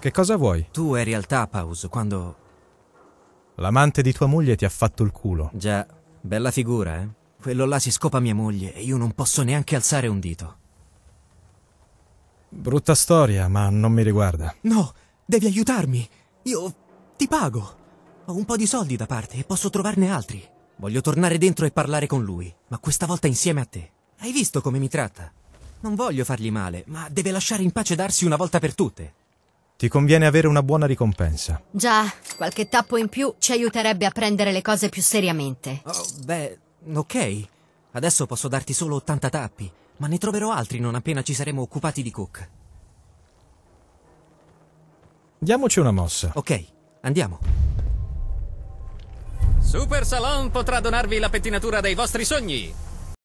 Che cosa vuoi? Tu eri al tap quando... L'amante di tua moglie ti ha fatto il culo. Già, bella figura, eh? Quello là si scopa mia moglie e io non posso neanche alzare un dito. Brutta storia, ma non mi riguarda. No, devi aiutarmi. Io ti pago. Ho un po' di soldi da parte e posso trovarne altri. Voglio tornare dentro e parlare con lui, ma questa volta insieme a te. Hai visto come mi tratta? Non voglio fargli male, ma deve lasciare in pace darsi una volta per tutte. Ti conviene avere una buona ricompensa. Già, qualche tappo in più ci aiuterebbe a prendere le cose più seriamente. Oh, beh, ok. Adesso posso darti solo 80 tappi, ma ne troverò altri non appena ci saremo occupati di Cook. Diamoci una mossa. Ok, andiamo. Super Salon potrà donarvi la pettinatura dei vostri sogni.